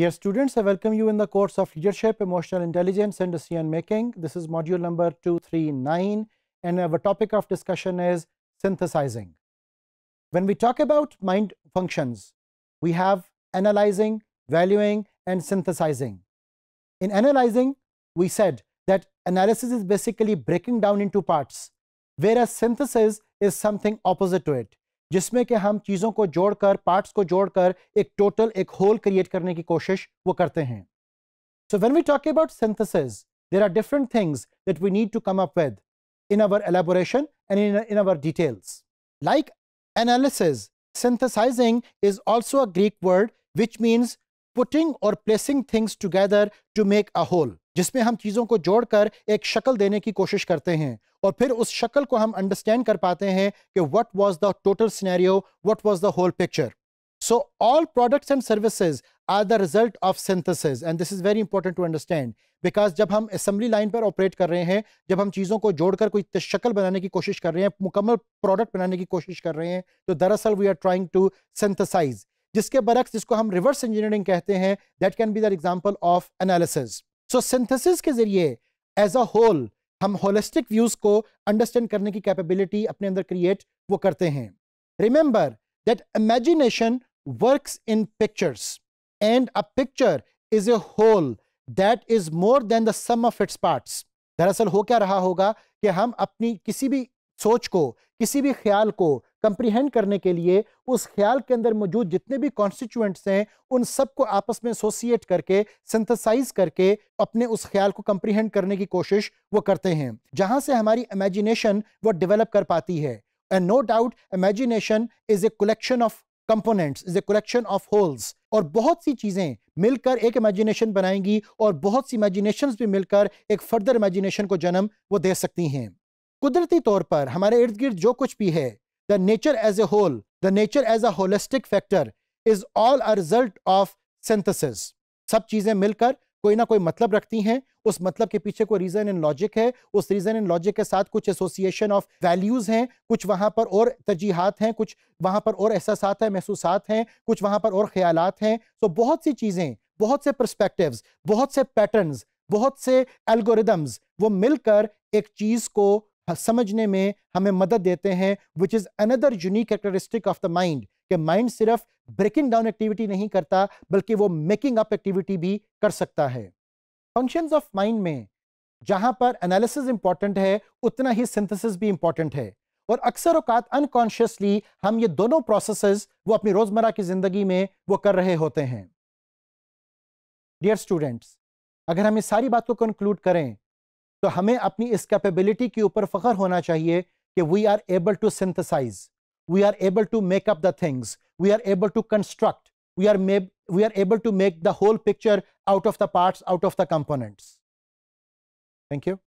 Dear students, I welcome you in the course of Leadership, Emotional Intelligence and Decision Making. This is module number 239 and our topic of discussion is synthesizing. When we talk about mind functions, we have analyzing, valuing and synthesizing. In analyzing, we said that analysis is basically breaking down into parts, whereas synthesis is something opposite to it. जिसमें कि हम चीज़ों को जोड़कर parts को जोड़कर एक total एक होल क्रिएट करने की कोशिश वो करते हैं so when we talk about synthesis there are different things that we need to come up with in our elaboration and in in our details like analysis synthesizing is also a Greek word which means putting और placing things together to make a whole जिसमें हम चीज़ों को जोड़कर एक शक्ल देने की कोशिश करते हैं और फिर उस शक्ल को हम अंडरस्टैंड कर पाते हैं कि what was the total scenario what was the whole picture so all products and services are the result of synthesis and this is very important to understand because जब हम असम्बली लाइन पर operate कर रहे हैं जब हम चीज़ों को जोड़कर कोई शक्ल बनाने की कोशिश कर रहे हैं मुकम्मल प्रोडक्ट बनाने की कोशिश कर रहे हैं तो दरअसल we are trying to synthesize जिसके बरक्स जिसको हम रिवर्स इंजीनियरिंग कहते हैं that can be the example of analysis so synthesis के जरिए एज अ होल हम होलिस्टिक व्यूज को अंडरस्टैंड करने की कैपेबिलिटी अपने अंदर क्रिएट वो करते हैं remember that imagination work in pictures and a picture is a whole that is more than the sum of its parts दरअसल हो क्या रहा होगा कि हम अपनी किसी भी सोच को किसी भी ख्याल को कंप्रीहेंड करने के लिए उस ख्याल के अंदर मौजूद जितने भी कॉन्स्टिट्यूएंट्स हैं उन सबको आपस में एसोसिएट करके सिंथेसाइज करके अपने उस ख्याल को कंप्रीहेंड करने की कोशिश वो करते हैं जहां से हमारी इमेजिनेशन वो डेवलप कर पाती है and no doubt imagination is a collection of components is a collection of wholes और बहुत सी चीज़ें मिलकर एक इमेजिनेशन बनाएंगी और बहुत सी इमेजिनेशंस भी मिलकर एक फर्दर इमेजिनेशन को जन्म वो दे सकती हैं कुदरती तौर पर हमारे इर्द गिर्द जो कुछ भी है the nature as a whole, the nature as a holistic factor is all a result of synthesis. सब चीजें मिलकर कोई ना कोई मतलब रखती हैं उस मतलब के पीछे कोई रीजन एंड लॉजिक है उस रीजन एंड लॉजिक के साथ कुछ एसोसिएशन ऑफ वैल्यूज हैं कुछ वहां पर और तरजीहत हैं कुछ वहां पर और एहसास हैं महसूस हैं कुछ वहां पर और ख्याल हैं तो बहुत सी चीजें बहुत से परस्पेक्टिव्स बहुत से पैटर्न्स बहुत से एल्गोरिदम्स वो मिलकर एक चीज को समझने में हमें मदद देते हैं which is another unique characteristic of the mind कि माइंड सिर्फ ब्रेकिंग डाउन एक्टिविटी नहीं करता बल्कि वो मेकिंग अप एक्टिविटी भी कर सकता है फंक्शंस ऑफ माइंड में जहां पर एनालिसिस इंपॉर्टेंट है उतना ही सिंथेसिस भी इंपॉर्टेंट है और अक्सर औकात अनकॉन्शियसली हम ये दोनों प्रोसेसेस वो अपनी रोजमर्रा की जिंदगी में वो कर रहे होते हैं डियर स्टूडेंट्स अगर हम इस सारी बात को कंक्लूड करें तो हमें अपनी इस कैपेबिलिटी के ऊपर फ़ख्र होना चाहिए कि we are able to synthesize we are able to make up the things we are able to construct we are we are able to make the whole picture out of the part out of the components thank you